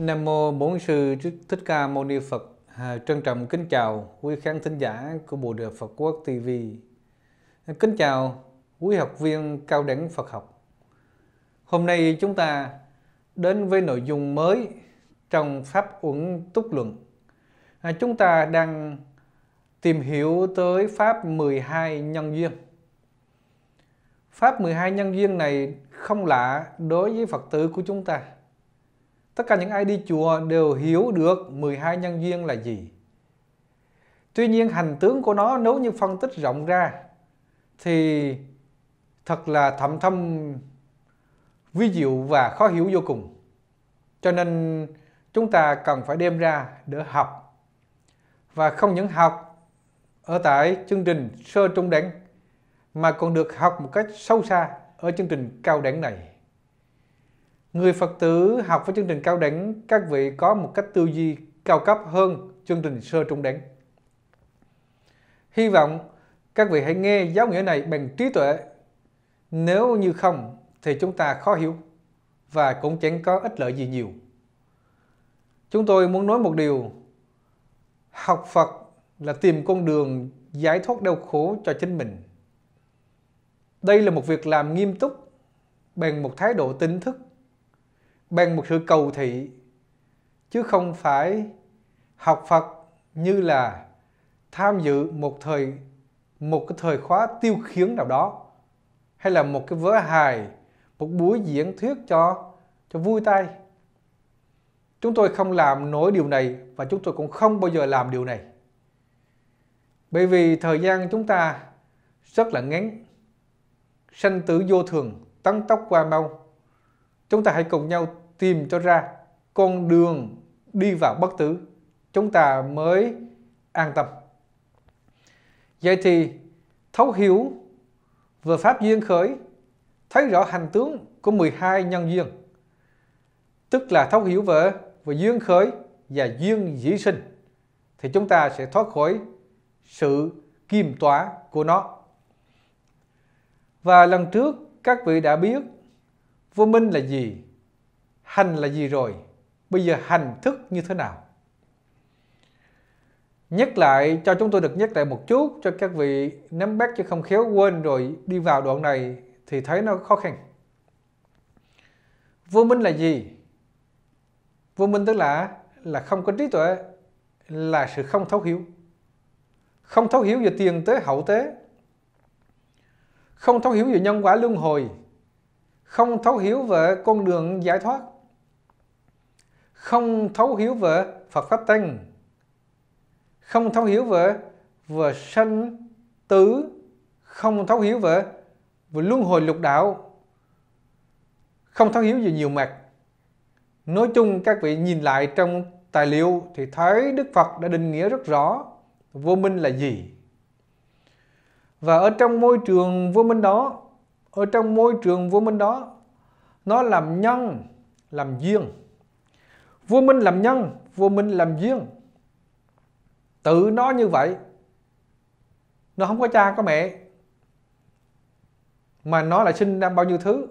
Nam mô Bổn sư Thích Ca Mâu Ni Phật. À, trân trọng kính chào quý khán thính giả của bộ Đề Phật Quốc TV. Kính chào quý học viên cao đẳng Phật học. Hôm nay chúng ta đến với nội dung mới trong pháp uẩn túc luận. À, chúng ta đang tìm hiểu tới pháp 12 nhân duyên. Pháp 12 nhân duyên này không lạ đối với Phật tử của chúng ta Tất cả những ai đi chùa đều hiểu được 12 nhân duyên là gì. Tuy nhiên hành tướng của nó nếu như phân tích rộng ra thì thật là thậm thâm vi diệu và khó hiểu vô cùng. Cho nên chúng ta cần phải đem ra để học. Và không những học ở tại chương trình sơ trung đẳng mà còn được học một cách sâu xa ở chương trình cao đẳng này. Người Phật tử học với chương trình cao đẳng, các vị có một cách tư duy cao cấp hơn chương trình sơ trung đẳng. Hy vọng các vị hãy nghe giáo nghĩa này bằng trí tuệ. Nếu như không thì chúng ta khó hiểu và cũng chẳng có ích lợi gì nhiều. Chúng tôi muốn nói một điều. Học Phật là tìm con đường giải thoát đau khổ cho chính mình. Đây là một việc làm nghiêm túc bằng một thái độ tỉnh thức bằng một sự cầu thị chứ không phải học Phật như là tham dự một thời một cái thời khóa tiêu khiển nào đó hay là một cái vở hài một buổi diễn thuyết cho cho vui tay chúng tôi không làm nổi điều này và chúng tôi cũng không bao giờ làm điều này bởi vì thời gian chúng ta rất là ngắn sanh tử vô thường tăng tốc qua mau chúng ta hãy cùng nhau tìm cho ra con đường đi vào bất tử chúng ta mới an tâm vậy thì thấu hiểu về pháp duyên khởi thấy rõ hành tướng của 12 nhân duyên tức là thấu hiểu về về duyên khởi và duyên dĩ sinh thì chúng ta sẽ thoát khỏi sự kiềm tỏa của nó và lần trước các vị đã biết vô minh là gì hành là gì rồi bây giờ hành thức như thế nào nhắc lại cho chúng tôi được nhắc lại một chút cho các vị nắm bắt chứ không khéo quên rồi đi vào đoạn này thì thấy nó khó khăn vô minh là gì vô minh tức là là không có trí tuệ là sự không thấu hiểu không thấu hiểu về tiền tế hậu tế không thấu hiểu về nhân quả luân hồi không thấu hiểu về con đường giải thoát không thấu hiểu về Phật Pháp Tăng không thấu hiểu về về sanh tử không thấu hiểu về về luân hồi lục đạo không thấu hiểu về nhiều mặt nói chung các vị nhìn lại trong tài liệu thì thấy Đức Phật đã định nghĩa rất rõ vô minh là gì và ở trong môi trường vô minh đó ở trong môi trường vô minh đó nó làm nhân làm duyên vua minh làm nhân vua minh làm duyên tự nó như vậy nó không có cha có mẹ mà nó lại sinh ra bao nhiêu thứ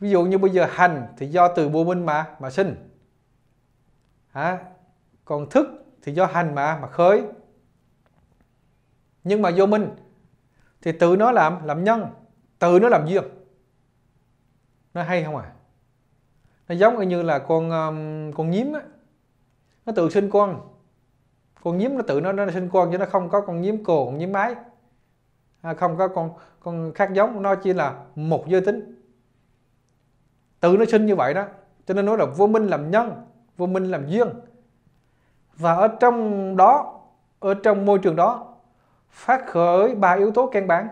ví dụ như bây giờ hành thì do từ Vua minh mà mà sinh hả? còn thức thì do hành mà mà khơi. nhưng mà vô minh thì tự nó làm làm nhân tự nó làm duyên nó hay không à nó giống như là con um, con nhím á nó tự sinh con con nhím nó tự nó nó sinh con chứ nó không có con nhím cồ nhím mái à, không có con con khác giống nó chỉ là một giới tính tự nó sinh như vậy đó cho nên nói là vô minh làm nhân vô minh làm duyên và ở trong đó ở trong môi trường đó phát khởi ba yếu tố căn bản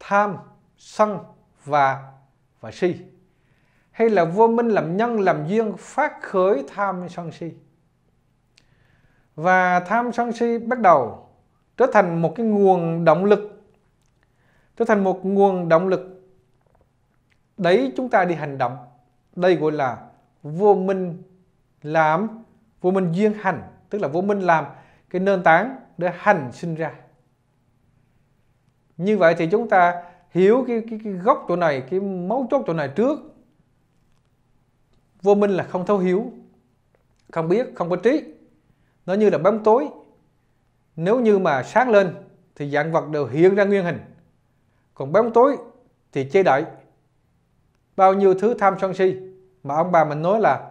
tham sân và và si hay là vô minh làm nhân làm duyên phát khởi tham sân si và tham sân si bắt đầu trở thành một cái nguồn động lực trở thành một nguồn động lực đấy chúng ta đi hành động đây gọi là vô minh làm vô minh duyên hành tức là vô minh làm cái nền tảng để hành sinh ra như vậy thì chúng ta hiểu cái, cái, cái gốc chỗ này cái mấu chốt chỗ này trước vô minh là không thấu hiểu không biết không có trí nó như là bóng tối nếu như mà sáng lên thì dạng vật đều hiện ra nguyên hình còn bóng tối thì che đậy bao nhiêu thứ tham sân si mà ông bà mình nói là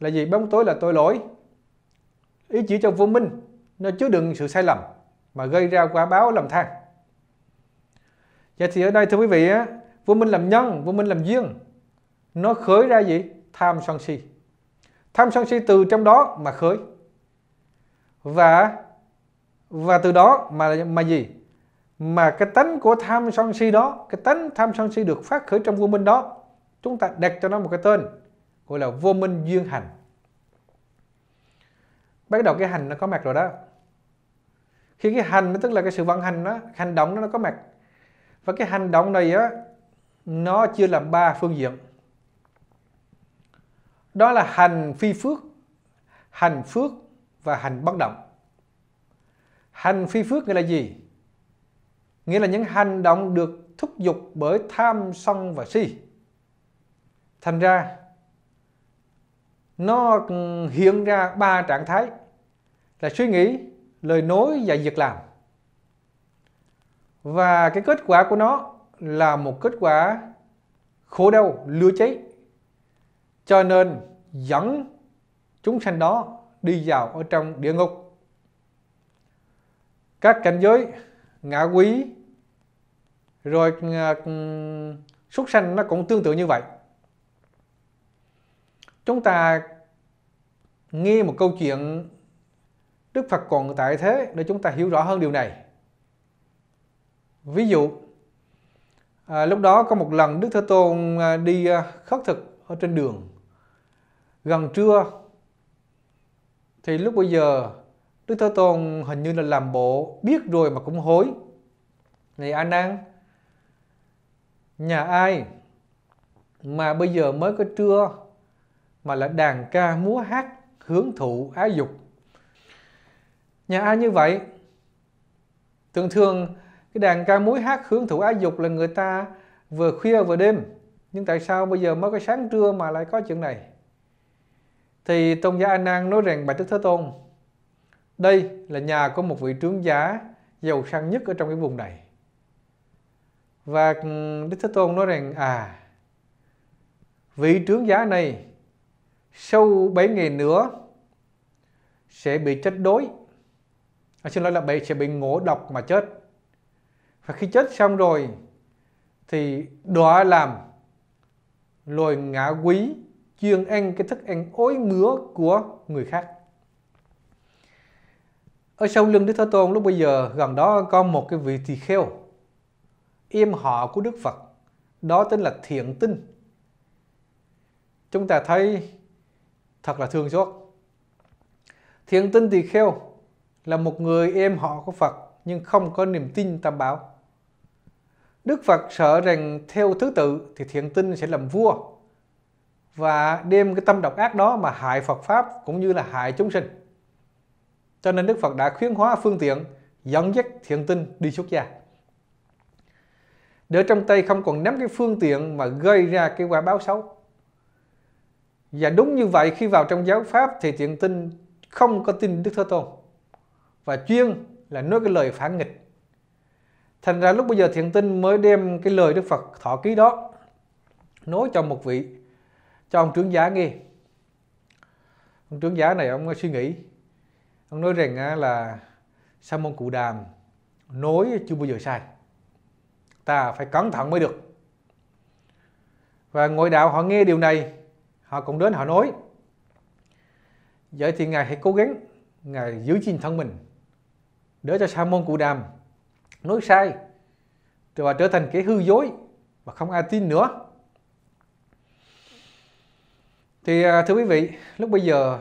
là gì bóng tối là tội lỗi ý chỉ cho vô minh nó chứa đựng sự sai lầm mà gây ra quả báo lầm than vậy thì ở đây thưa quý vị á vô minh làm nhân vô minh làm duyên nó khởi ra gì tham sân si tham sân si từ trong đó mà khởi và và từ đó mà mà gì mà cái tánh của tham sân si đó cái tánh tham sân si được phát khởi trong vô minh đó chúng ta đặt cho nó một cái tên gọi là vô minh duyên hành bắt đầu cái hành nó có mặt rồi đó khi cái hành nó tức là cái sự vận hành đó hành động nó có mặt và cái hành động này á nó chia làm ba phương diện đó là hành phi phước hành phước và hành bất động hành phi phước nghĩa là gì nghĩa là những hành động được thúc giục bởi tham sân và si thành ra nó hiện ra ba trạng thái là suy nghĩ lời nói và việc làm và cái kết quả của nó là một kết quả khổ đau lừa cháy cho nên dẫn chúng sanh đó đi vào ở trong địa ngục. Các cảnh giới ngã quý rồi à, súc sanh nó cũng tương tự như vậy. Chúng ta nghe một câu chuyện Đức Phật còn tại thế để chúng ta hiểu rõ hơn điều này. Ví dụ, à, lúc đó có một lần Đức Thế Tôn à, đi à, khất thực ở trên đường gần trưa thì lúc bây giờ Đức Thế Tôn hình như là làm bộ biết rồi mà cũng hối. Này A Nan, nhà ai mà bây giờ mới có trưa mà là đàn ca múa hát hướng thụ ái dục. Nhà ai như vậy? Thường thường cái đàn ca múa hát hướng thụ ái dục là người ta vừa khuya vừa đêm. Nhưng tại sao bây giờ mới có sáng trưa mà lại có chuyện này? thì tôn giả A Nan nói rằng bạch Đức Thế Tôn đây là nhà của một vị trướng giá giàu sang nhất ở trong cái vùng này và ừ, Đức Thế Tôn nói rằng à vị trướng giá này sau 7 ngày nữa sẽ bị chết đói à, xin lỗi là bị sẽ bị ngộ độc mà chết và khi chết xong rồi thì đọa làm loài ngã quý kiêng ăn cái thức ăn ối mứa của người khác ở sau lưng Đức Thế Tôn lúc bây giờ gần đó có một cái vị tỳ kheo em họ của Đức Phật đó tên là thiện tinh chúng ta thấy thật là thương xót thiện tinh tỳ kheo là một người em họ của Phật nhưng không có niềm tin tam bảo Đức Phật sợ rằng theo thứ tự thì thiện tinh sẽ làm vua và đem cái tâm độc ác đó mà hại Phật Pháp cũng như là hại chúng sinh. Cho nên Đức Phật đã khuyến hóa phương tiện dẫn dắt thiện tinh đi xuất gia. Để trong tay không còn nắm cái phương tiện mà gây ra cái quả báo xấu. Và đúng như vậy khi vào trong giáo Pháp thì thiện tinh không có tin Đức Thế Tôn. Và chuyên là nói cái lời phản nghịch. Thành ra lúc bây giờ thiện tinh mới đem cái lời Đức Phật thọ ký đó nói cho một vị cho ông trưởng giá nghe ông trưởng giá này ông suy nghĩ ông nói rằng là sa môn cụ đàm nói chưa bao giờ sai ta phải cẩn thận mới được và ngồi đạo họ nghe điều này họ cũng đến họ nói vậy thì ngài hãy cố gắng ngài giữ gìn thân mình để cho sa môn cụ đàm nói sai và trở thành kẻ hư dối mà không ai tin nữa thì à, thưa quý vị lúc bây giờ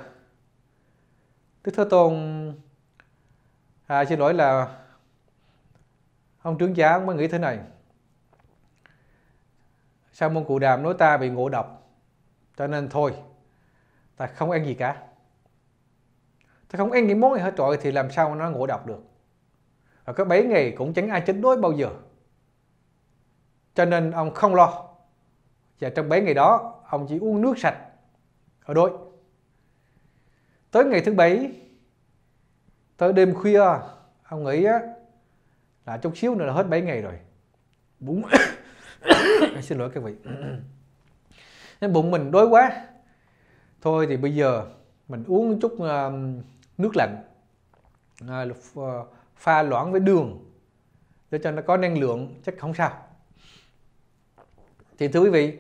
đức thế tôn à, xin lỗi là ông trưởng giáo mới nghĩ thế này sao môn cụ đàm nói ta bị ngộ độc cho nên thôi ta không ăn gì cả ta không ăn những món này hết trọi thì làm sao nó ngộ độc được và có 7 ngày cũng chẳng ai chết đối bao giờ cho nên ông không lo và trong 7 ngày đó ông chỉ uống nước sạch ở đội tới ngày thứ bảy tới đêm khuya ông ấy là chút xíu nữa là hết 7 ngày rồi bụng xin lỗi các vị nên bụng mình đói quá thôi thì bây giờ mình uống chút ờ, nước lạnh ờ, pha loãng với đường để cho nó có năng lượng chắc không sao thì thưa quý vị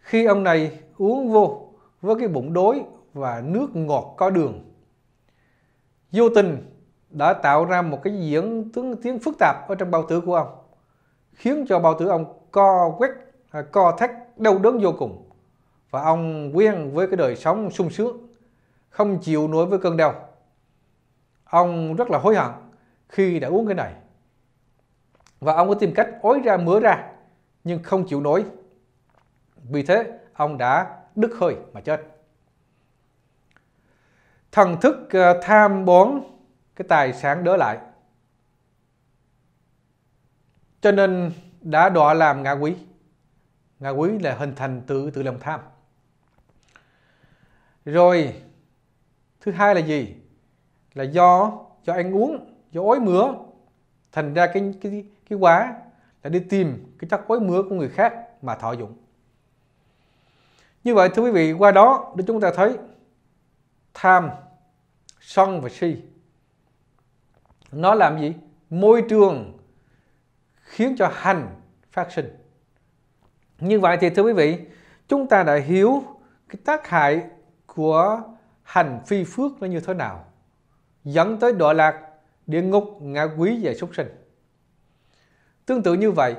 khi ông này uống vô với cái bụng đói và nước ngọt có đường. Vô tình đã tạo ra một cái diễn tiếng, tiếng phức tạp ở trong bao tử của ông, khiến cho bao tử ông co quét, à, co thắt đau đớn vô cùng. Và ông quen với cái đời sống sung sướng, không chịu nổi với cơn đau. Ông rất là hối hận khi đã uống cái này. Và ông có tìm cách ối ra mứa ra, nhưng không chịu nổi. Vì thế, ông đã đức hơi mà chết thần thức ờ, tham bón cái tài sản đỡ lại cho nên đã đọa làm ngạ quý ngạ quý là hình thành từ từ lòng tham rồi thứ hai là gì là do do ăn uống do ối mửa thành ra cái cái cái quá là đi tìm cái chất ối mửa của người khác mà thọ dụng như vậy thưa quý vị qua đó để chúng ta thấy tham, sân và si nó làm gì? Môi trường khiến cho hành phát sinh. Như vậy thì thưa quý vị, chúng ta đã hiểu cái tác hại của hành phi phước nó như thế nào dẫn tới đọa lạc, địa ngục, ngạ quý và súc sinh. Tương tự như vậy,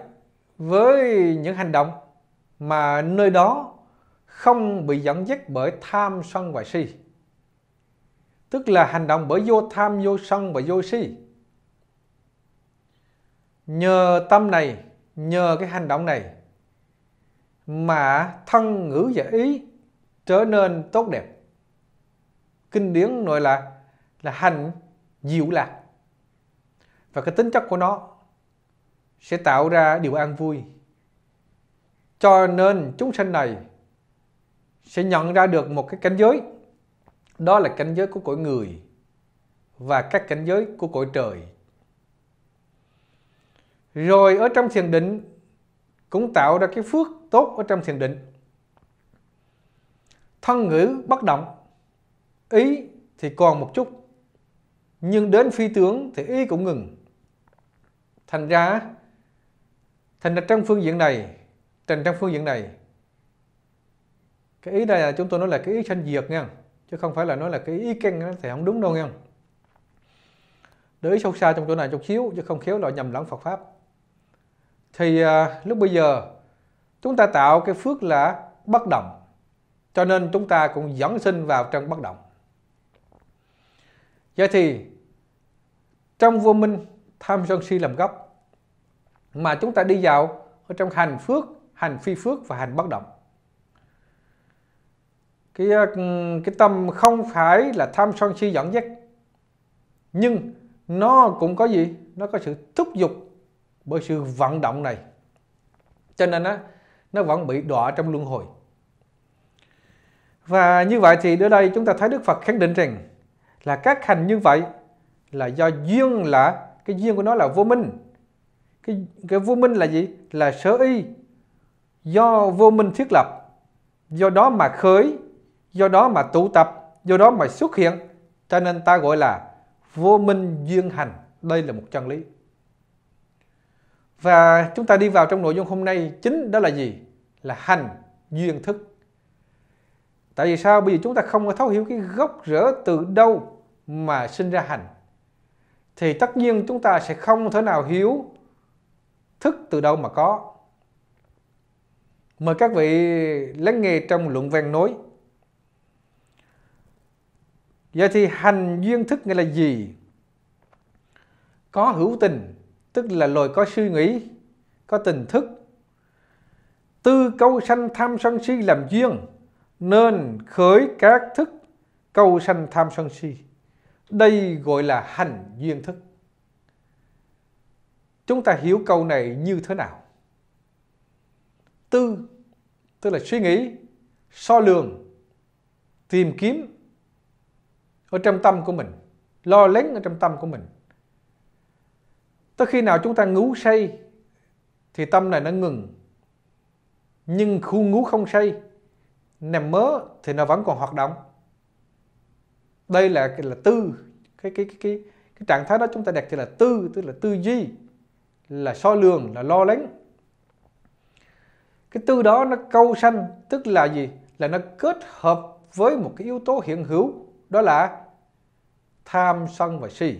với những hành động mà nơi đó không bị dẫn dắt bởi tham sân và si tức là hành động bởi vô tham vô sân và vô si nhờ tâm này nhờ cái hành động này mà thân ngữ và ý trở nên tốt đẹp kinh điển nội là là hành diệu lạc và cái tính chất của nó sẽ tạo ra điều an vui cho nên chúng sinh này sẽ nhận ra được một cái cảnh giới đó là cảnh giới của cõi người và các cảnh giới của cõi trời rồi ở trong thiền định cũng tạo ra cái phước tốt ở trong thiền định thân ngữ bất động ý thì còn một chút nhưng đến phi tướng thì ý cũng ngừng thành ra thành ra trong phương diện này thành trong phương diện này cái ý này là chúng tôi nói là cái ý sanh diệt nha chứ không phải là nói là cái ý căn thì không đúng đâu nha để ý sâu xa trong chỗ này chút xíu chứ không khéo loại nhầm lẫn Phật pháp thì à, lúc bây giờ chúng ta tạo cái phước là bất động cho nên chúng ta cũng dẫn sinh vào trong bất động vậy thì trong vô minh tham sân si làm gốc mà chúng ta đi vào ở trong hành phước hành phi phước và hành bất động cái ờ, cái tâm không phải là tham sân si dẫn dắt nhưng nó cũng có gì nó có sự thúc giục bởi sự vận động này cho nên á nó vẫn bị đọa trong luân hồi và như vậy thì ở đây chúng ta thấy Đức Phật khẳng định rằng là các hành như vậy là do duyên là cái duyên của nó là vô minh cái cái vô minh là gì là sở y do vô minh thiết lập do đó mà khởi do đó mà tụ tập do đó mà xuất hiện cho nên ta gọi là vô minh duyên hành đây là một chân lý và chúng ta đi vào trong nội dung hôm nay chính đó là gì là hành duyên thức tại vì sao bây giờ chúng ta không có thấu hiểu cái gốc rễ từ đâu mà sinh ra hành thì tất nhiên chúng ta sẽ không thể nào hiểu thức từ đâu mà có mời các vị lắng nghe trong luận văn nói Vậy thì hành duyên thức nghĩa là gì? Có hữu tình, tức là loài có suy nghĩ, có tình thức. Tư câu sanh tham sân si làm duyên, nên khởi các thức câu sanh tham sân si. Đây gọi là hành duyên thức. Chúng ta hiểu câu này như thế nào? Tư, tức là suy nghĩ, so lường, tìm kiếm ở trong tâm của mình lo lắng ở trong tâm của mình tới khi nào chúng ta ngủ say thì tâm này nó ngừng nhưng khu ngủ không say nằm mớ thì nó vẫn còn hoạt động đây là là tư cái cái cái cái cái trạng thái đó chúng ta đặt thì là tư tức là tư duy là so lường là lo lắng cái tư đó nó câu sanh tức là gì là nó kết hợp với một cái yếu tố hiện hữu đó là tham sân và si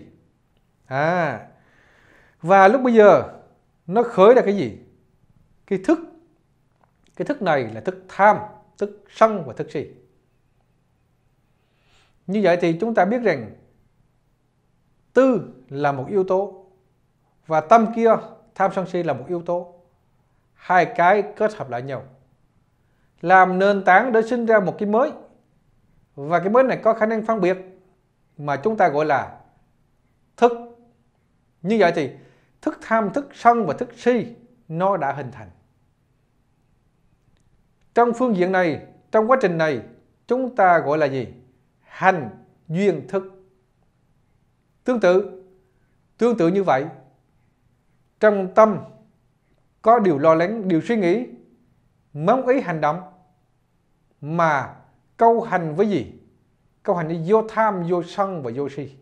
à và lúc bây giờ nó khởi ra cái gì cái thức cái thức này là thức tham thức sân và thức si như vậy thì chúng ta biết rằng tư là một yếu tố và tâm kia tham sân si là một yếu tố hai cái kết hợp lại nhau làm nền tảng để sinh ra một cái mới và cái mới này có khả năng phân biệt mà chúng ta gọi là thức như vậy thì thức tham thức sân và thức si nó đã hình thành trong phương diện này trong quá trình này chúng ta gọi là gì hành duyên thức tương tự tương tự như vậy trong tâm có điều lo lắng điều suy nghĩ mong ý hành động mà câu hành với gì câu hành như vô tham vô sân và vô si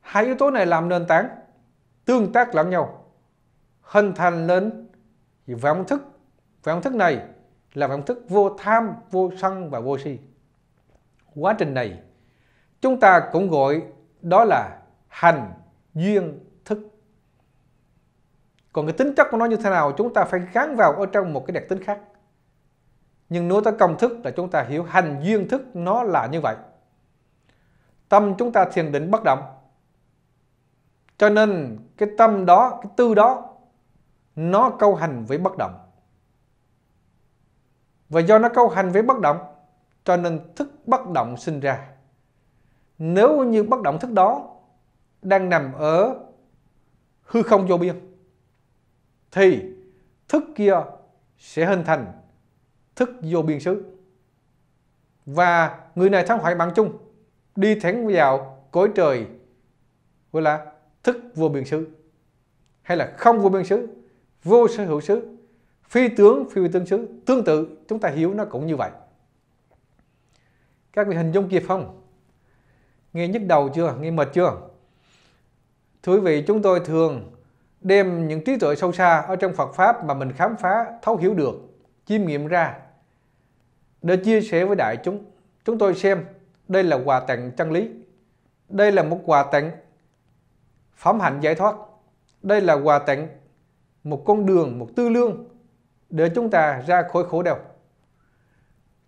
hai yếu tố này làm nền tảng tương tác lẫn nhau hình thành lên vọng thức vọng thức này là vọng thức vô tham vô sân và vô si quá trình này chúng ta cũng gọi đó là hành duyên thức còn cái tính chất của nó như thế nào chúng ta phải gắn vào ở trong một cái đặc tính khác nhưng nói tới công thức là chúng ta hiểu hành duyên thức nó là như vậy tâm chúng ta thiền định bất động cho nên cái tâm đó cái tư đó nó câu hành với bất động và do nó câu hành với bất động cho nên thức bất động sinh ra nếu như bất động thức đó đang nằm ở hư không vô biên thì thức kia sẽ hình thành thức vô biên xứ và người này thắng hoại mạng chung đi thẳng vào cõi trời gọi là thức vô biên xứ hay là không vô biên xứ vô sở hữu xứ phi tướng phi tương xứ tương tự chúng ta hiểu nó cũng như vậy các vị hình dung kịp không nghe nhức đầu chưa nghe mệt chưa thưa quý vị chúng tôi thường đem những trí tuệ sâu xa ở trong Phật pháp mà mình khám phá thấu hiểu được chiêm nghiệm ra để chia sẻ với đại chúng. Chúng tôi xem đây là quà tặng chân lý. Đây là một quà tặng phẩm hạnh giải thoát. Đây là quà tặng một con đường, một tư lương để chúng ta ra khỏi khổ đau.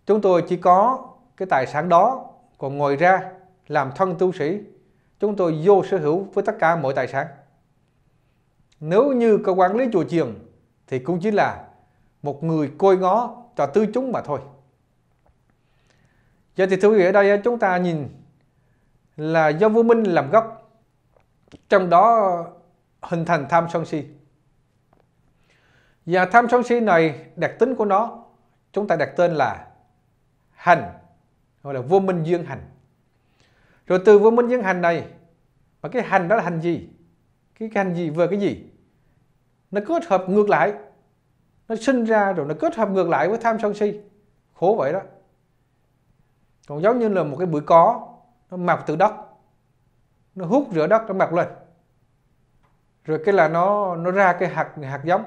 Chúng tôi chỉ có cái tài sản đó, còn ngoài ra làm thân tu sĩ, chúng tôi vô sở hữu với tất cả mọi tài sản. Nếu như cơ quan lý chùa chiền thì cũng chỉ là một người côi ngó cho tư chúng mà thôi Giờ dạ thì thưa quý vị ở đây ờ, chúng ta nhìn là do vua Minh làm gốc trong đó hình thành tham sân si và tham sân si này đặc tính của nó chúng ta đặt tên là hành gọi là vô minh duyên hành rồi từ vô minh duyên hành này mà cái hành đó là hành gì cái, cái hành gì vừa cái gì nó kết hợp ngược lại nó sinh ra rồi nó kết hợp ngược lại với tham sân si khổ vậy đó còn giống như là một cái bụi có nó mọc từ đất nó hút rửa đất nó mọc lên rồi cái là nó nó ra cái hạt hạt giống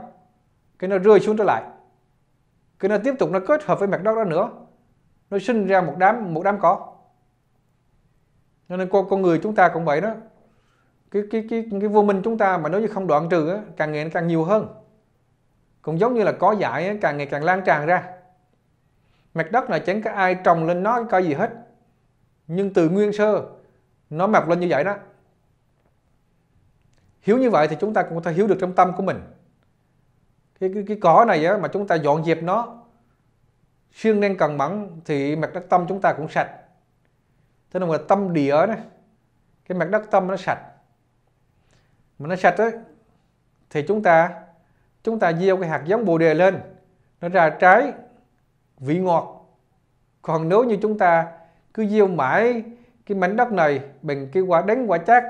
cái nó rơi xuống trở lại cái nó tiếp tục nó kết hợp với mặt đất đó nữa nó sinh ra một đám một đám cỏ cho nên con con người chúng ta cũng vậy đó cái cái cái cái vô minh chúng ta mà nếu như không đoạn trừ á, càng ngày nó càng nhiều hơn cũng giống như là có dại càng ngày càng lan tràn ra mặt đất là chẳng có ai trồng lên nó có gì hết nhưng từ nguyên sơ nó mọc lên như vậy đó hiếu như vậy thì chúng ta cũng có thể hiếu được trong tâm của mình cái, cái, cái cỏ này á, mà chúng ta dọn dẹp nó siêng đen cần mẫn thì mặt đất tâm chúng ta cũng sạch thế nên là tâm địa đó cái mặt đất tâm nó sạch mà nó sạch ấy, thì chúng ta chúng ta gieo cái hạt giống bồ đề lên nó ra trái vị ngọt còn nếu như chúng ta cứ gieo mãi cái mảnh đất này bằng cái quả đánh quả chát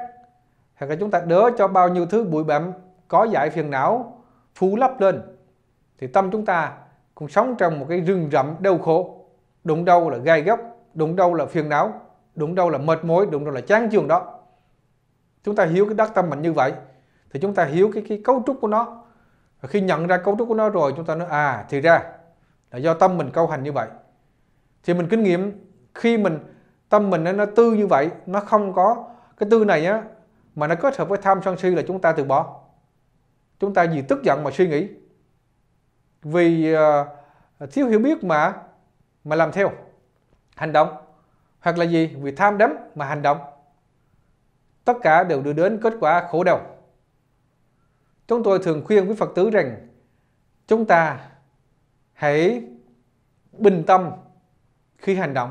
hoặc là chúng ta đỡ cho bao nhiêu thứ bụi bặm có giải phiền não phủ lấp lên thì tâm chúng ta cũng sống trong một cái rừng rậm đau khổ đụng đâu là gai góc đụng đâu là phiền não đụng đâu là mệt mỏi đụng đâu là chán chường đó chúng ta hiểu cái đất tâm mình như vậy thì chúng ta hiểu cái cái cấu trúc của nó và khi nhận ra cấu trúc của nó rồi chúng ta nói à thì ra là do tâm mình câu hành như vậy thì mình kinh nghiệm khi mình tâm mình nó, nó tư như vậy nó không có cái tư này á mà nó kết hợp với tham sân si là chúng ta từ bỏ chúng ta vì tức giận mà suy nghĩ vì uh, thiếu hiểu biết mà mà làm theo hành động hoặc là gì vì tham đắm mà hành động tất cả đều đưa đến kết quả khổ đau chúng tôi thường khuyên với Phật tử rằng chúng ta hãy bình tâm khi hành động.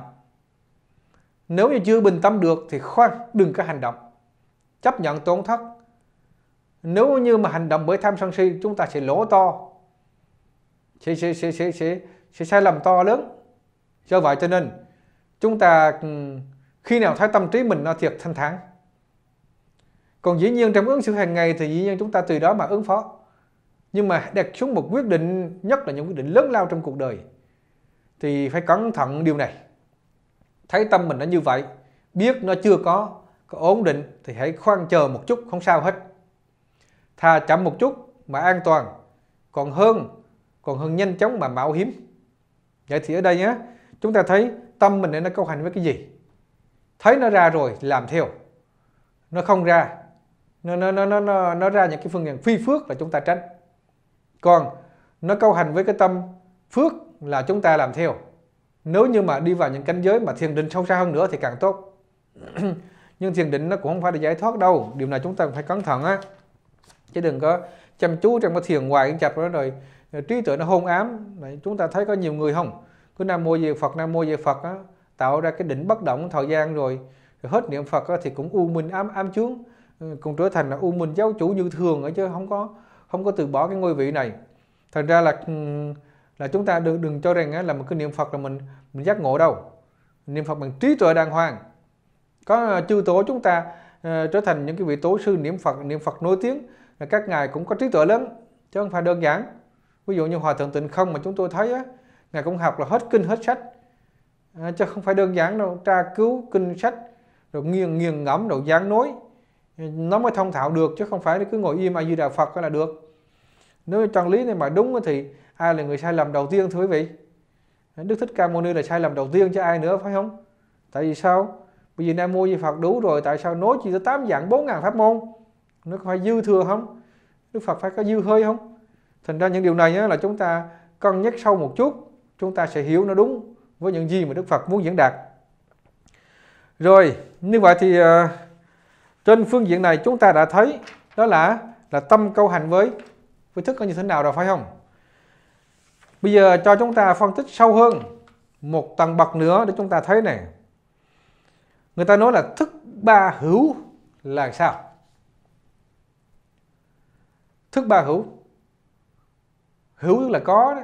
Nếu như chưa bình tâm được thì khoan, đừng có hành động. Chấp nhận tổn thất. Nếu như mà hành động bởi tham sân si, chúng ta sẽ lỗ to. Sẽ, sẽ, sẽ, sẽ, sẽ, sẽ sai lầm to lớn. Do vậy cho nên chúng ta ừ, khi nào thấy tâm trí mình nó thiệt thanh thản còn dĩ nhiên trong ứng xử hàng ngày thì dĩ nhiên chúng ta từ đó mà ứng phó nhưng mà đặt xuống một quyết định nhất là những quyết định lớn lao trong cuộc đời thì phải cẩn thận điều này thấy tâm mình đã như vậy biết nó chưa có có ổn định thì hãy khoan chờ một chút không sao hết thà chậm một chút mà an toàn còn hơn còn hơn nhanh chóng mà mạo hiểm vậy thì ở đây nhé chúng ta thấy tâm mình nó câu hành với cái gì thấy nó ra rồi làm theo nó không ra nó nó nó nó nó, ra những cái phương diện phi phước là chúng ta tránh còn nó câu hành với cái tâm phước là chúng ta làm theo nếu như mà đi vào những cảnh giới mà thiền định sâu xa hơn nữa thì càng tốt nhưng thiền định nó cũng không phải là giải thoát đâu điều này chúng ta phải cẩn thận á chứ đừng có chăm chú trong cái thiền ngoài cái chập đó rồi ờ, trí tuệ nó hôn ám Đấy, chúng ta thấy có nhiều người không cứ nam mô về phật nam mô về phật á, tạo ra cái đỉnh bất động thời gian rồi, rồi hết niệm phật á, thì cũng u minh ám ám chướng cũng trở thành là u minh giáo chủ như thường ở chứ không có không có từ bỏ cái ngôi vị này thật ra là ừ, là chúng ta đừng đừng cho rằng là một cái niệm phật là mình mình giác ngộ đâu niệm phật bằng trí tuệ đàng hoàng có ờ, chư tổ chúng ta ờ, trở thành những cái vị tổ sư niệm phật niệm phật nổi tiếng là các ngài cũng có trí tuệ lớn chứ không phải đơn giản ví dụ như hòa thượng tịnh không mà chúng tôi thấy á, ngài cũng học là hết kinh hết sách ờ, chứ không phải đơn giản đâu tra cứu kinh sách rồi nghiền nghiền ngẫm rồi dán nối nó mới thông thạo được chứ không phải cứ ngồi im a di đà phật là được nếu chân lý này mà đúng thì ai là người sai lầm đầu tiên thưa quý vị đức thích ca mâu ni là sai lầm đầu tiên cho ai nữa phải không tại vì sao bây giờ nam mô di phật đủ rồi tại sao nói chỉ tới tám dạng bốn ngàn pháp môn nó có phải dư thừa không đức phật phải có dư hơi không thành ra những điều này là chúng ta cân nhắc sâu một chút chúng ta sẽ hiểu nó đúng với những gì mà đức phật muốn diễn đạt rồi như vậy thì ờ, trên phương diện này chúng ta đã thấy đó là là tâm câu hành với với thức nó như thế nào rồi phải không bây giờ cho chúng ta phân tích sâu hơn một tầng bậc nữa để chúng ta thấy này người ta nói là thức ba hữu là sao thức ba hữu hữu là có đó,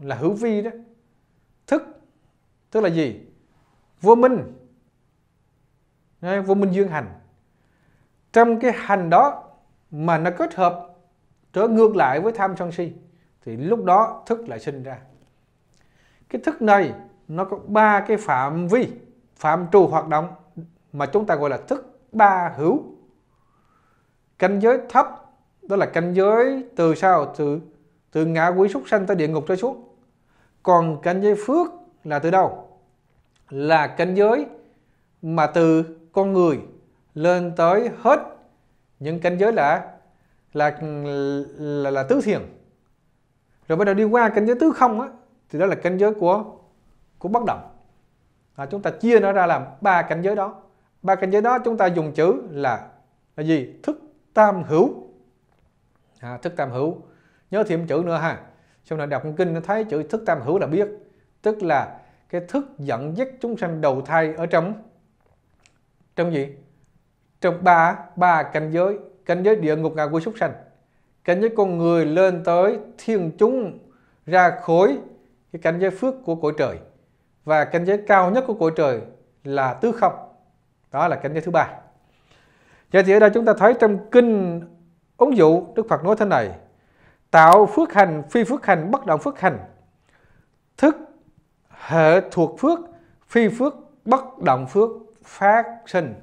là hữu vi đó thức tức là gì vô minh vô minh dương hành trong cái hành đó mà nó kết hợp trở ngược lại với tham sân si thì lúc đó thức lại sinh ra cái thức này nó có ba cái phạm vi phạm trù hoạt động mà chúng ta gọi là thức ba hữu cảnh giới thấp đó là cảnh giới từ sao từ từ ngã quỷ súc sanh tới địa ngục trở xuống còn cảnh giới phước là từ đâu là cảnh giới mà từ con người lên tới hết những cảnh giới là là là, là tứ thiền rồi bắt đầu đi qua cảnh giới tứ không á thì đó là cảnh giới của của bất động à, chúng ta chia nó ra làm ba cảnh giới đó ba cảnh giới đó chúng ta dùng chữ là là gì thức tam hữu à, thức tam hữu nhớ thêm chữ nữa ha sau này đọc kinh thấy chữ thức tam hữu là biết tức là cái thức dẫn dắt chúng sanh đầu thai ở trong trong gì trong ba ba cảnh giới cảnh giới địa ngục ngạ quỷ súc sanh cảnh giới con người lên tới thiên chúng ra khối cái cảnh giới phước của cõi trời và cảnh giới cao nhất của cõi trời là tứ không đó là cảnh giới thứ ba vậy thì ở đây chúng ta thấy trong kinh ứng dụ đức phật nói thế này tạo phước hành phi phước hành bất động phước hành thức hệ thuộc phước phi phước bất động phước phát sinh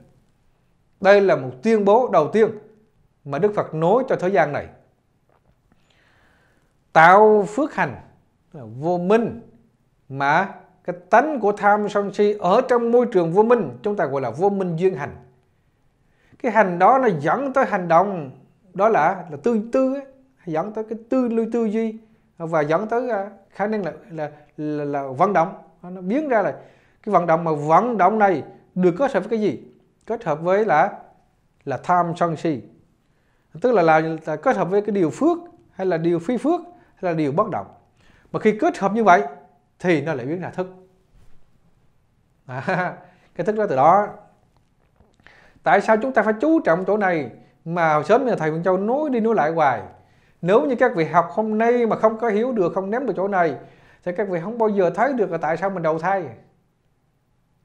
đây là một tuyên bố đầu tiên mà Đức Phật nói cho thế gian này. Tạo phước hành vô minh mà cái tánh của tham sân si ở trong môi trường vô minh chúng ta gọi là vô minh duyên hành. Cái hành đó nó dẫn tới hành động đó là là tư tư ấy, dẫn tới cái tư lưu tư duy và dẫn tới à, khả năng là là là, là vận động nó biến ra là cái vận động mà vận động này được có sở với cái gì kết hợp với là là tham sân si tức là, là là kết hợp với cái điều phước hay là điều phi phước hay là điều bất động mà khi kết hợp như vậy thì nó lại biến là thức à, cái thức đó từ đó tại sao chúng ta phải chú trọng chỗ này mà sớm nhà thầy Quỳnh Châu nói đi nói lại hoài nếu như các vị học hôm nay mà không có hiểu được không ném được chỗ này thì các vị không bao giờ thấy được là tại sao mình đầu thai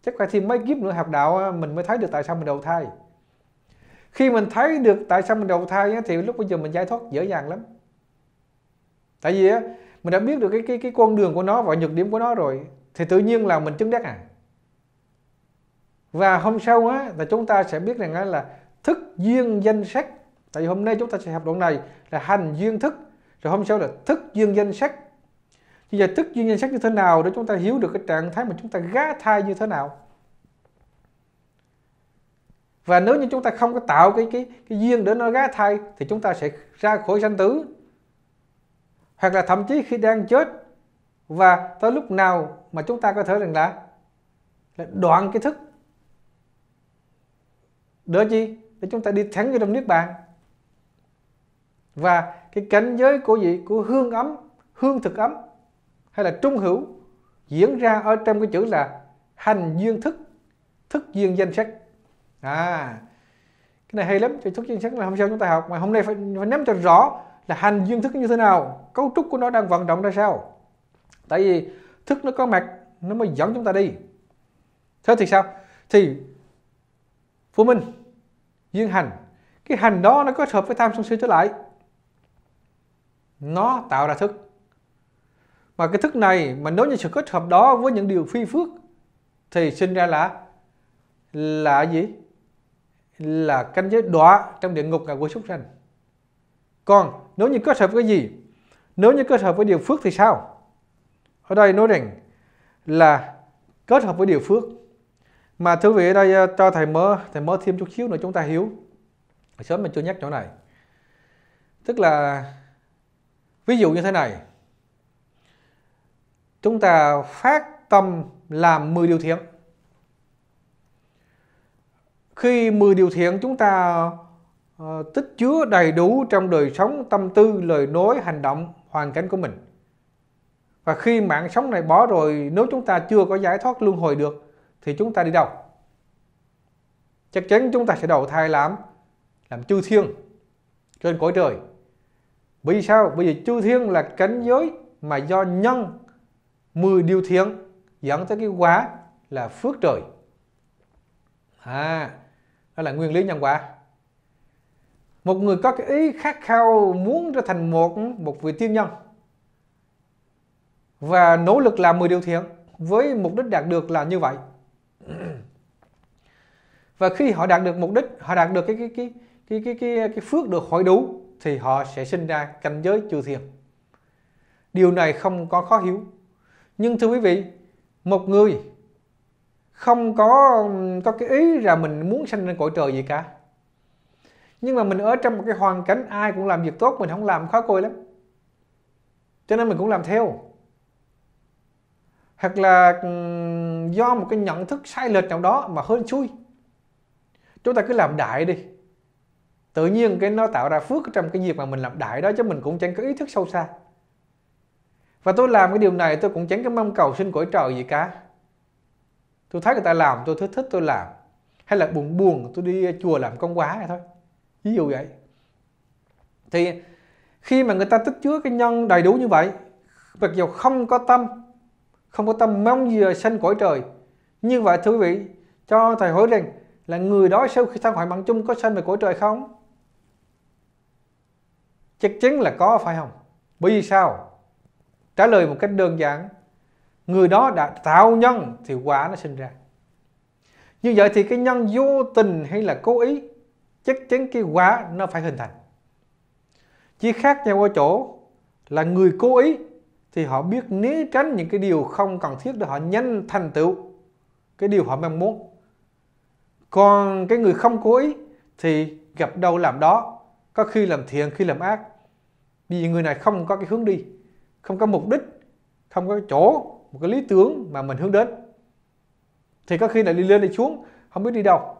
chắc phải thêm mấy kiếp nữa học đạo mình mới thấy được tại sao mình đầu thai khi mình thấy được tại sao mình đầu thai thì lúc bây giờ mình giải thoát dễ dàng lắm tại vì mình đã biết được cái cái cái con đường của nó và nhược điểm của nó rồi thì tự nhiên là mình chứng đắc à và hôm sau á là chúng ta sẽ biết rằng á, là thức duyên danh sách tại vì hôm nay chúng ta sẽ học đoạn này là hành duyên thức rồi hôm sau là thức duyên danh sách như vậy thức duyên danh sắc như thế nào để chúng ta hiểu được cái trạng thái mà chúng ta gá thai như thế nào? Và nếu như chúng ta không có tạo cái cái cái duyên để nó gá thai thì chúng ta sẽ ra khỏi sanh tử. Hoặc là thậm chí khi đang chết và tới lúc nào mà chúng ta có thể rằng là, là đoạn cái thức để chi để chúng ta đi thắng vô trong nước bàn và cái cảnh giới của gì của hương ấm hương thực ấm hay là trung hữu diễn ra ở trong cái chữ là hành duyên thức thức duyên danh sắc à cái này hay lắm thì thức duyên sắc là hôm sau chúng ta học mà hôm nay phải, phải nắm cho rõ là hành duyên thức như thế nào cấu trúc của nó đang vận động ra sao tại vì thức nó có mặt nó mới dẫn chúng ta đi thế thì sao thì vô minh duyên hành cái hành đó nó có hợp với tham sân si trở lại nó tạo ra thức mà cái thức này mà nếu như sự kết hợp đó với những điều phi phước thì sinh ra là là gì? Là canh giới đọa trong địa ngục ngạ quỷ súc sanh. Còn nếu như kết hợp với cái gì? Nếu như kết hợp với điều phước thì sao? Ở đây nói rằng là kết hợp với điều phước. Mà thưa vị ở đây ờ, cho thầy mở thầy mở thêm chút xíu nữa chúng ta hiểu. Sớm mình chưa nhắc chỗ này. Tức là ví dụ như thế này chúng ta phát tâm làm 10 điều thiện khi 10 điều thiện chúng ta uh, tích chứa đầy đủ trong đời sống tâm tư lời nói hành động hoàn cảnh của mình và khi mạng sống này bỏ rồi nếu chúng ta chưa có giải thoát luân hồi được thì chúng ta đi đâu chắc chắn chúng ta sẽ đầu thai làm làm chư thiên trên cõi trời vì sao bởi vì chư thiên là cảnh giới mà do nhân 10 điều thiện dẫn tới cái quả là phước trời à đó là nguyên lý nhân quả một người có cái ý khát khao muốn trở thành một một vị tiên nhân và nỗ lực làm 10 điều thiện với mục đích đạt được là như vậy và khi họ đạt được mục đích họ đạt được cái cái cái cái cái cái, cái phước được hội đủ thì họ sẽ sinh ra cảnh giới chư thiền điều này không có khó hiểu nhưng thưa quý vị một người không có có cái ý là mình muốn sanh lên cõi trời gì cả nhưng mà mình ở trong một cái hoàn cảnh ai cũng làm việc tốt mình không làm khó coi lắm cho nên mình cũng làm theo hoặc là do một cái nhận thức sai lệch nào đó mà hơi chui chúng ta cứ làm đại đi tự nhiên cái nó tạo ra phước trong cái việc mà mình làm đại đó chứ mình cũng chẳng có ý thức sâu xa và tôi làm cái điều này tôi cũng chẳng có mong cầu xin cõi trời gì cả tôi thấy người ta làm tôi thích thích tôi làm hay là buồn buồn tôi đi chùa làm công quá thôi ví dụ vậy thì khi mà người ta tích chứa cái nhân đầy đủ như vậy mặc dù không có tâm không có tâm mong gì sanh cõi trời như vậy thưa quý vị cho thầy hỏi rằng là người đó sau khi tham hoại mạng chung có sanh về cõi trời không chắc chắn là có phải không bởi vì sao trả lời một cách đơn giản người đó đã tạo nhân thì quả nó sinh ra như vậy thì cái nhân vô tình hay là cố ý chắc chắn cái quả nó phải hình thành chỉ khác nhau ở chỗ là người cố ý thì họ biết né tránh những cái điều không cần thiết để họ nhanh thành tựu cái điều họ mong muốn còn cái người không cố ý thì gặp đâu làm đó có khi làm thiện khi làm ác vì người này không có cái hướng đi không có mục đích không có chỗ một cái lý tưởng mà mình hướng đến thì có khi lại đi lên đi xuống không biết đi đâu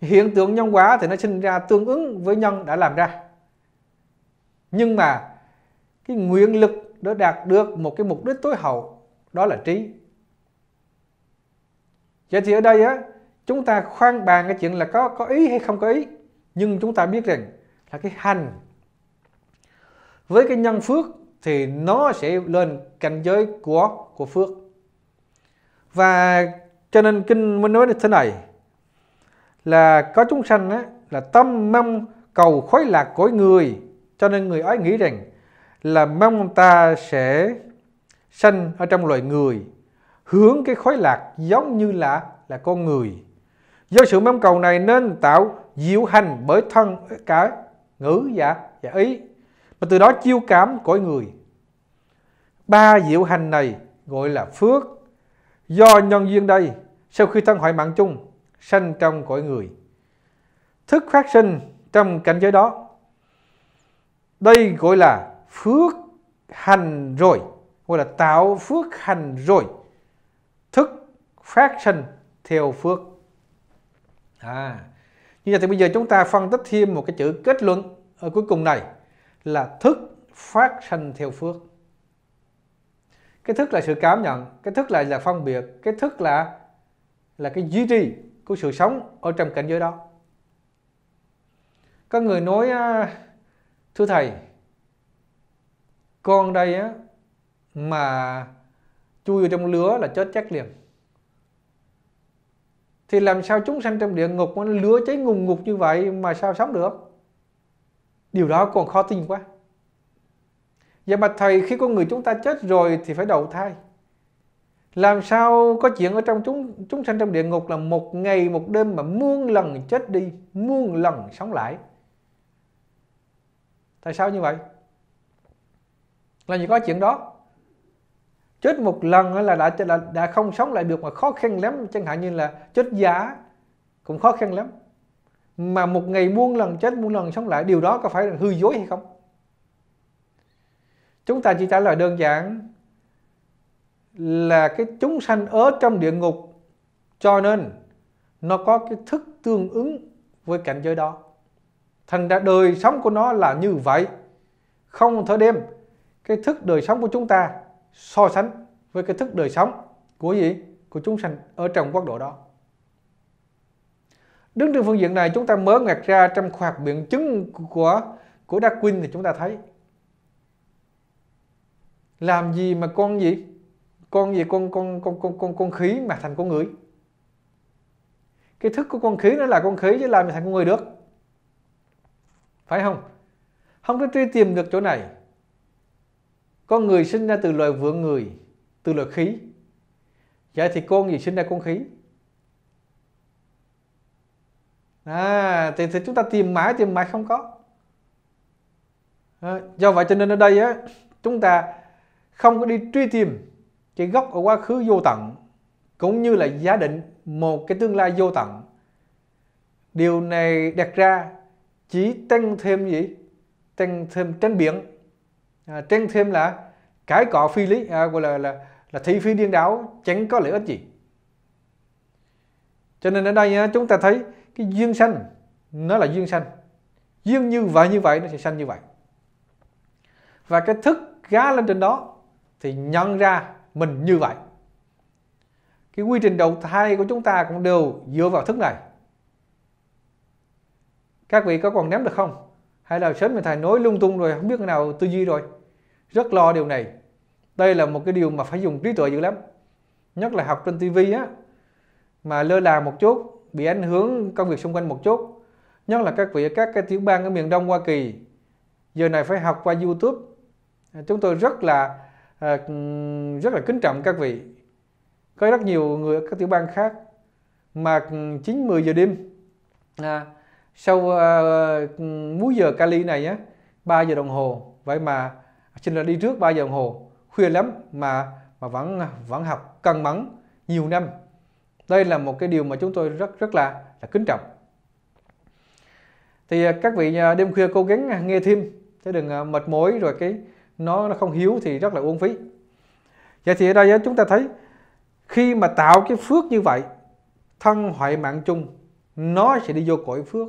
hiện tượng nhân quả thì nó sinh ra tương ứng với nhân đã làm ra nhưng mà cái nguyện lực để đạt được một cái mục đích tối hậu đó là trí vậy thì ở đây á chúng ta khoan bàn cái chuyện là có có ý hay không có ý nhưng chúng ta biết rằng là cái hành với cái nhân phước thì nó sẽ lên cảnh giới của của phước và cho nên kinh mới nói như thế này là có chúng sanh á, là tâm mong cầu khói lạc của người cho nên người ấy nghĩ rằng là mong ta sẽ sanh ở trong loài người hướng cái khói lạc giống như là là con người do sự mong cầu này nên tạo diệu hành bởi thân cả ngữ và và ý và từ đó chiêu cảm cõi người ba diệu hành này gọi là phước do nhân duyên đây sau khi thân hoại mạng chung sanh trong cõi người thức phát sinh trong cảnh giới đó đây gọi là phước hành rồi gọi là tạo phước hành rồi thức phát sinh theo phước à như vậy thì bây giờ chúng ta phân tích thêm một cái chữ kết luận ở cuối cùng này là thức phát sinh theo phước cái thức là sự cảm nhận cái thức là là phân biệt cái thức là là cái duy trì của sự sống ở trong cảnh giới đó có người nói thưa thầy con đây á mà chui vào trong lửa là chết chắc liền thì làm sao chúng sanh trong địa ngục lửa cháy ngùng ngục như vậy mà sao sống được Điều đó còn khó tin quá. Và bạch thầy, khi con người chúng ta chết rồi thì phải đầu thai. Làm sao có chuyện ở trong chúng chúng sanh trong địa ngục là một ngày một đêm mà muôn lần chết đi, muôn lần sống lại. Tại sao như vậy? Là gì có chuyện đó. Chết một lần là đã, đã đã không sống lại được mà khó khăn lắm, chẳng hạn như là chết giá cũng khó khăn lắm mà một ngày muôn lần chết muôn lần sống lại điều đó có phải là hư dối hay không chúng ta chỉ trả lời đơn giản là cái chúng sanh ở trong địa ngục cho nên nó có cái thức tương ứng với cảnh giới đó thành ra đời sống của nó là như vậy không thở đêm. cái thức đời sống của chúng ta so sánh với cái thức đời sống của gì của chúng sanh ở trong quốc độ đó đứng trên phương diện này chúng ta mới ngặt ra trong khoa học biện chứng của của Darwin thì chúng ta thấy làm gì mà con gì con gì con con con con con con khí mà thành con người cái thức của con khí nó là con khí chứ làm gì thành con người được phải không không có truy tìm được chỗ này con người sinh ra từ loài vượng người từ loài khí vậy thì con gì sinh ra con khí à, thì, thì chúng ta tìm mãi tìm mãi không có à, do vậy cho nên ở đây á, chúng ta không có đi truy tìm cái gốc ở quá khứ vô tận cũng như là giả định một cái tương lai vô tận điều này đặt ra chỉ tăng thêm gì tăng thêm tranh biển à, tăng thêm là cãi cọ phi lý à, gọi là là là thị phi điên đảo chẳng có lợi ích gì cho nên ở đây chúng ta thấy cái duyên sanh nó là duyên sanh duyên như vậy như vậy nó sẽ sanh như vậy và cái thức gá lên trên đó thì nhận ra mình như vậy cái quy trình đầu thai của chúng ta cũng đều dựa vào thức này các vị có còn ném được không hay là sớm mình thầy nói lung tung rồi không biết cái nào tư duy rồi rất lo điều này đây là một cái điều mà phải dùng trí tuệ dữ lắm nhất là học trên tivi á mà lơ là một chút bị ảnh hưởng công việc xung quanh một chút nhất là các vị ở các cái tiểu bang ở miền đông hoa kỳ giờ này phải học qua youtube chúng tôi rất là à, rất là kính trọng các vị có rất nhiều người ở các tiểu bang khác mà 9 10 giờ đêm à, sau à, múi giờ Cali này á 3 giờ đồng hồ vậy mà xin là đi trước 3 giờ đồng hồ khuya lắm mà mà vẫn vẫn học cân mẫn nhiều năm đây là một cái điều mà chúng tôi rất rất là, là kính trọng thì à, các vị à, đêm khuya cố gắng à, nghe thêm chứ đừng mệt mỏi rồi cái nó nó không hiếu thì rất là uổng phí vậy thì ở đây chúng ta thấy khi mà tạo cái phước như vậy thân hoại mạng chung nó sẽ đi vô cõi phước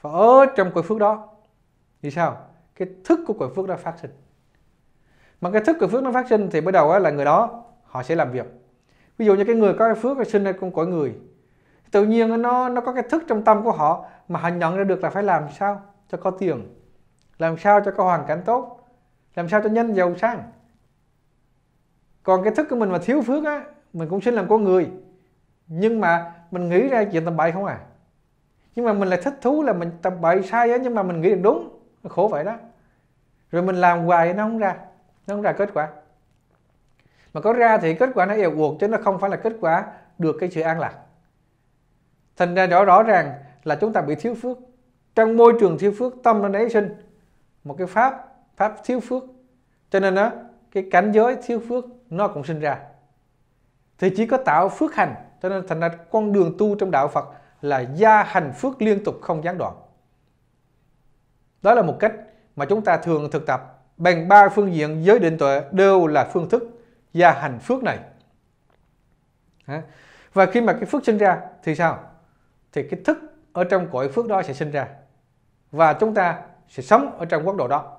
và ở trong cõi phước đó thì sao cái thức của cõi phước đã phát sinh mà cái thức của phước nó phát sinh thì bắt đầu là người đó họ sẽ làm việc ví dụ như cái người có cái phước sinh ra con cõi người tự nhiên nó nó có cái thức trong tâm của họ mà họ nhận ra được là phải làm sao cho có tiền làm sao cho có hoàn cảnh tốt làm sao cho nhanh giàu sang còn cái thức của mình mà thiếu phước á mình cũng xin làm con người nhưng mà mình nghĩ ra chuyện tầm bậy không à nhưng mà mình lại thích thú là mình tầm bậy sai á nhưng mà mình nghĩ được đúng khổ vậy đó rồi mình làm hoài nó không ra nó không ra kết quả mà có ra thì kết quả nó eo uột chứ nó không phải là kết quả được cái sự an lạc thành ra rõ rõ ràng là chúng ta bị thiếu phước trong môi trường thiếu phước tâm nó nảy sinh một cái pháp pháp thiếu phước cho nên đó cái cảnh giới thiếu phước nó cũng sinh ra thì chỉ có tạo phước hành cho nên thành ra con đường tu trong đạo Phật là gia hành phước liên tục không gián đoạn đó là một cách mà chúng ta thường thực tập bằng ba phương diện giới định tuệ đều là phương thức gia hành phước này và khi mà cái phước sinh ra thì sao thì cái thức ở trong cõi phước đó sẽ sinh ra và chúng ta sẽ sống ở trong quốc độ đó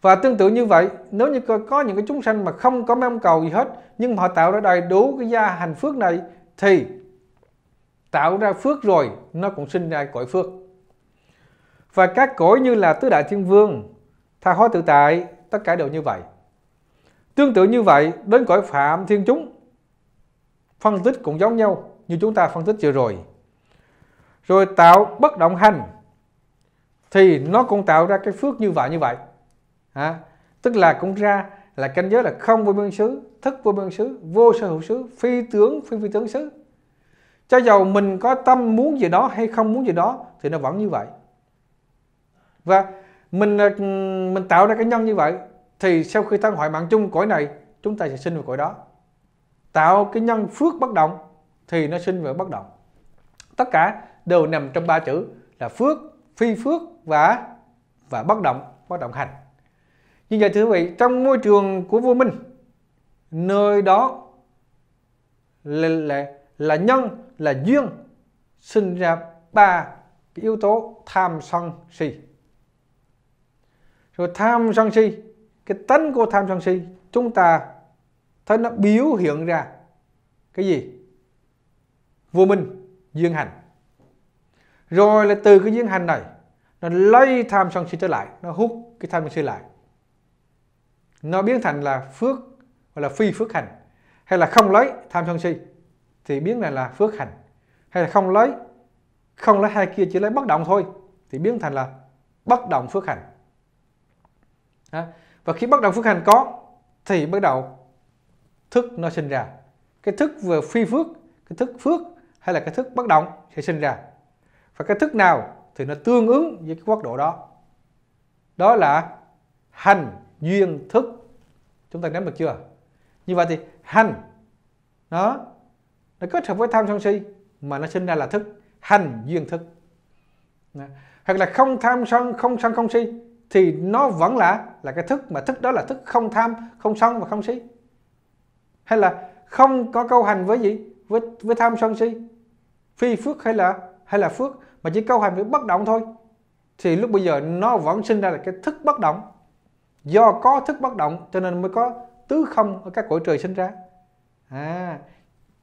và tương tự như vậy nếu như có những cái chúng sanh mà không có mong cầu gì hết nhưng mà họ tạo ra đầy đủ cái gia hành phước này thì tạo ra phước rồi nó cũng sinh ra cõi phước và các cõi như là tứ đại thiên vương tha hóa tự tại tất cả đều như vậy Tương tự như vậy, đến cõi phạm thiên chúng, phân tích cũng giống nhau như chúng ta phân tích vừa rồi. Rồi tạo bất động hành, thì nó cũng tạo ra cái phước như vậy như vậy. À, tức là cũng ra là cảnh giới là không vô biên xứ, thức vô biên xứ, vô sở hữu xứ, phi tướng, phi phi tướng xứ. Cho dầu mình có tâm muốn gì đó hay không muốn gì đó thì nó vẫn như vậy. Và mình ừ, mình tạo ra cái nhân như vậy thì sau khi thân hoại mạng chung cõi này chúng ta sẽ sinh vào cõi đó tạo cái nhân phước bất động thì nó sinh về bất động tất cả đều nằm trong ba chữ là phước phi phước và và bất động bất động hành như vậy thưa quý vị trong môi trường của vô minh nơi đó là, là, là nhân là duyên sinh ra ba cái yếu tố tham sân si rồi tham sân si cái tánh của tham sân si chúng ta thấy nó biểu hiện ra cái gì vô minh duyên hành rồi là từ cái duyên hành này nó lấy tham sân si trở lại nó hút cái tham sân si lại nó biến thành là phước hoặc là phi phước hành hay là không lấy tham sân si thì biến này là phước hành hay là không lấy không lấy hai kia chỉ lấy bất động thôi thì biến thành là bất động phước hành đó và khi bắt đầu phước hành có thì bắt đầu thức nó sinh ra cái thức về phi phước cái thức phước hay là cái thức bất động sẽ sinh ra và cái thức nào thì nó tương ứng với cái quốc độ đó đó là hành duyên thức chúng ta nắm được chưa như vậy thì hành nó nó kết hợp với tham sân si mà nó sinh ra là thức hành duyên thức hoặc là không tham sân không sân không si thì nó vẫn là là cái thức mà thức đó là thức không tham không sân và không si hay là không có câu hành với gì với với tham sân si phi phước hay là hay là phước mà chỉ câu hành với bất động thôi thì lúc bây giờ nó vẫn sinh ra là cái thức bất động do có thức bất động cho nên mới có tứ không ở các cõi trời sinh ra à,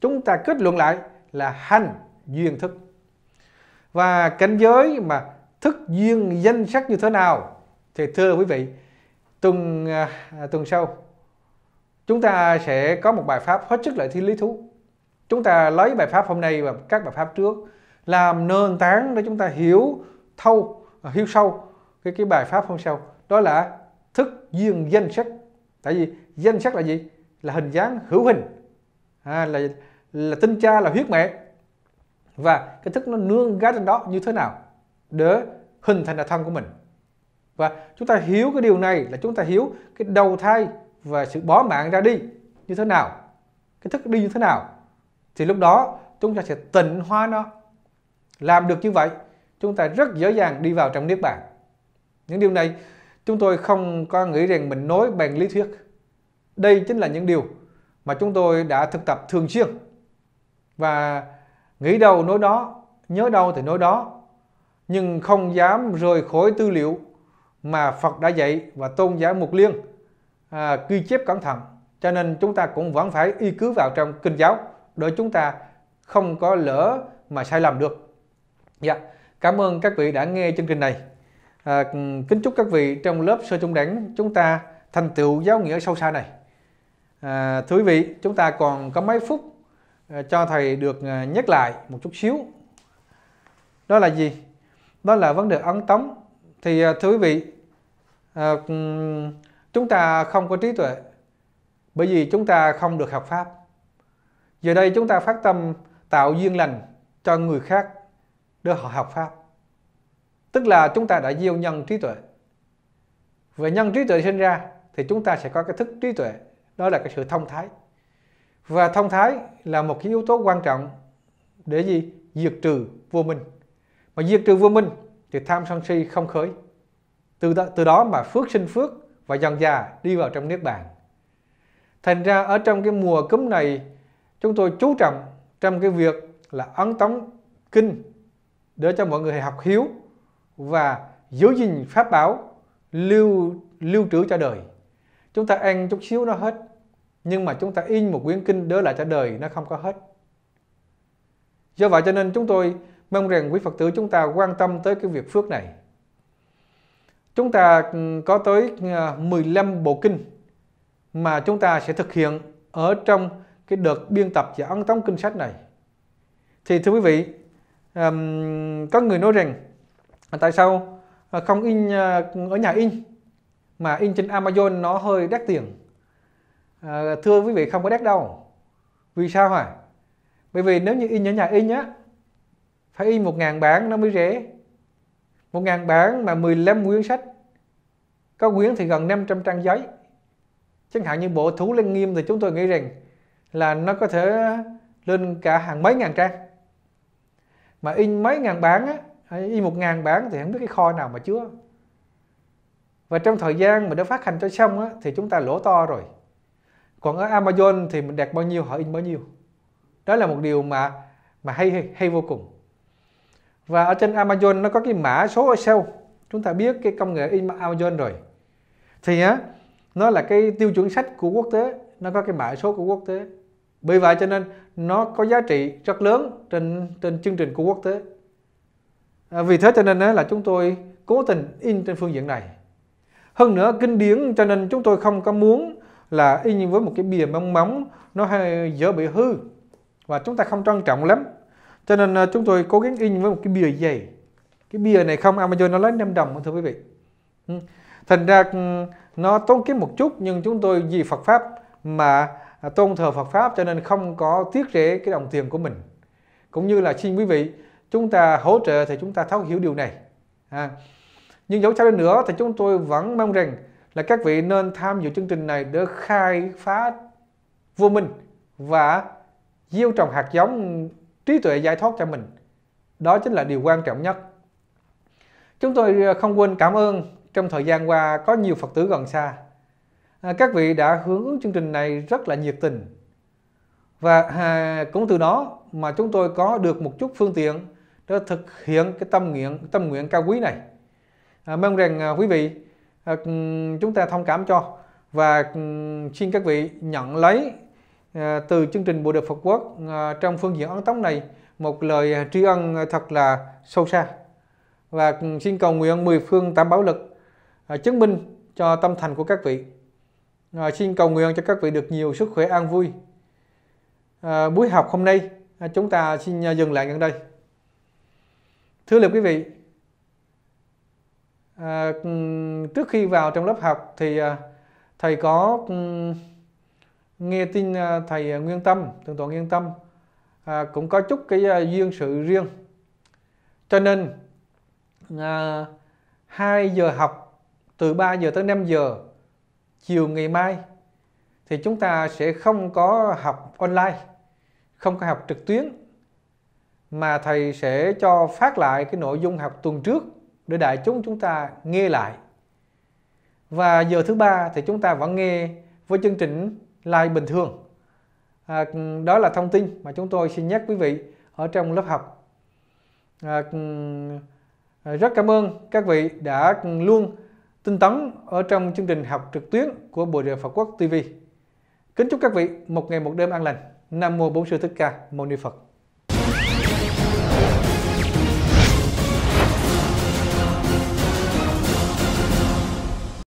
chúng ta kết luận lại là hành duyên thức và cảnh giới mà thức duyên danh sắc như thế nào thì thưa quý vị tuần à, tuần sau chúng ta sẽ có một bài pháp hết sức lợi thiên lý thú chúng ta lấy bài pháp hôm nay và các bài pháp trước làm nền tảng để chúng ta hiểu thâu à, hiểu sâu cái cái bài pháp hôm sau đó là thức duyên danh sắc tại vì danh sắc là gì là hình dáng hữu hình à, là là tinh cha là huyết mẹ và cái thức nó nương gá trên đó như thế nào để hình thành là thân của mình và chúng ta hiểu cái điều này là chúng ta hiểu cái đầu thai và sự bỏ mạng ra đi như thế nào cái thức đi như thế nào thì lúc đó chúng ta sẽ tịnh hóa nó làm được như vậy chúng ta rất dễ dàng đi vào trong niết bàn những điều này chúng tôi không có nghĩ rằng mình nói bằng lý thuyết đây chính là những điều mà chúng tôi đã thực tập thường xuyên và nghĩ đâu nói đó nhớ đâu thì nói đó nhưng không dám rời khỏi tư liệu mà Phật đã dạy và tôn giáo mục liên à, ghi chép cẩn thận cho nên chúng ta cũng vẫn phải y cứ vào trong kinh giáo để chúng ta không có lỡ mà sai lầm được dạ cảm ơn các vị đã nghe chương trình này à, kính chúc các vị trong lớp sơ trung đẳng chúng ta thành tựu giáo nghĩa sâu xa này à, thưa quý vị chúng ta còn có mấy phút à, cho thầy được à, nhắc lại một chút xíu đó là gì đó là vấn đề ấn tống thì à, thưa quý vị à, chúng ta không có trí tuệ bởi vì chúng ta không được học pháp giờ đây chúng ta phát tâm tạo duyên lành cho người khác để họ học pháp tức là chúng ta đã gieo nhân trí tuệ và nhân trí tuệ sinh ra thì chúng ta sẽ có cái thức trí tuệ đó là cái sự thông thái và thông thái là một cái yếu tố quan trọng để gì diệt trừ vô minh mà diệt trừ vô minh thì tham sân si không khởi. Từ đó, từ đó mà phước sinh phước và dần già đi vào trong niết bàn. Thành ra ở trong cái mùa cúm này chúng tôi chú trọng trong cái việc là ấn tống kinh để cho mọi người học hiếu và giữ gìn pháp bảo lưu lưu trữ cho đời. Chúng ta ăn chút xíu nó hết nhưng mà chúng ta in một quyển kinh đỡ lại cho đời nó không có hết. Do vậy cho nên chúng tôi Mong rằng quý Phật tử chúng ta quan tâm tới cái việc phước này. Chúng ta ừ, có tới 15 ờ, bộ kinh mà chúng ta sẽ thực hiện ở trong cái đợt biên tập và ấn tống kinh sách này. Thì thưa quý vị, có người nói rằng à, tại sao ờ, không in ờ, ở nhà in mà in trên Amazon nó hơi đắt tiền. À, thưa quý vị không có đắt đâu. Vì sao hả? Bởi vì nếu như in ở nhà in á phải in 1.000 bản nó mới rẻ 1.000 bản mà 15 quyển sách có quyển thì gần 500 trang giấy chẳng hạn như bộ thú lên nghiêm thì chúng tôi nghĩ rằng là nó có thể lên cả hàng mấy ngàn trang mà in mấy ngàn bản á in một ngàn bản thì không biết cái kho nào mà chứa và trong thời gian mà đã phát hành cho xong á, thì chúng ta lỗ to rồi còn ở Amazon thì mình đặt bao nhiêu họ in bấy nhiêu đó là một điều mà mà hay hay, hay vô cùng và ở trên Amazon nó có cái mã số ở sau chúng ta biết cái công nghệ in Amazon rồi thì á nó là cái tiêu chuẩn sách của quốc tế nó có cái mã số của quốc tế bởi vậy cho nên nó có giá trị rất lớn trên trên chương trình của quốc tế à, vì thế cho nên á là chúng tôi cố tình in trên phương diện này hơn nữa kinh điển cho nên chúng tôi không có muốn là in với một cái bìa mong móng nó hơi dễ bị hư và chúng ta không trân trọng lắm cho nên à, chúng tôi cố gắng in với một cái bìa dày cái bìa này không Amazon à, nó lấy 5 đồng thưa quý vị ừ. thành ra ừ, nó tốn kém một chút nhưng chúng tôi vì Phật pháp mà à, tôn thờ Phật pháp cho nên không có tiếc rẻ cái đồng tiền của mình cũng như là xin quý vị chúng ta hỗ trợ thì chúng ta thấu hiểu điều này à. nhưng dẫu sao đi nữa thì chúng tôi vẫn mong rằng là các vị nên tham dự chương trình này để khai phá vô minh và gieo trồng hạt giống trí tuệ giải thoát cho mình. Đó chính là điều quan trọng nhất. Chúng tôi ờ, không quên cảm ơn trong thời gian qua có nhiều Phật tử gần xa. À, các vị đã hướng ứng chương trình này rất là nhiệt tình. Và à, cũng từ đó mà chúng tôi có được một chút phương tiện để thực hiện cái tâm nguyện tâm nguyện cao quý này. À, mong rằng quý vị chúng ta thông cảm cho và xin các vị nhận lấy Ờ, từ chương trình Bộ Được Phật Quốc ờ, trong phương diện ấn tống này một lời ờ, tri ân thật là sâu xa và xin cầu nguyện mười phương tam bảo lực chứng minh cho tâm thành của các vị xin cầu nguyện cho các vị được nhiều sức khỏe an vui buổi học hôm nay chúng ta xin dừng lại gần đây thưa lời quý vị trước khi vào trong lớp học thì thầy có nghe tin à, thầy à, Nguyên Tâm, Thượng tọa Nguyên Tâm à, cũng có chút cái à, duyên sự riêng. Cho nên à, 2 giờ học từ 3 giờ tới 5 giờ chiều ngày mai thì chúng ta sẽ không có học online, không có học trực tuyến mà thầy sẽ cho phát lại cái nội dung học tuần trước để đại chúng chúng ta nghe lại. Và giờ thứ ba thì chúng ta vẫn nghe với chương trình like bình thường à, đó là thông tin mà chúng tôi xin nhắc quý vị ở trong lớp học à, rất cảm ơn các vị đã luôn tinh tấn ở trong chương trình học trực tuyến của Bùa Rìa Phật Quốc TV. Kính chúc các vị một ngày một đêm an lành. Nam Mô Bốn Sư Thích Ca Mâu Ni Phật.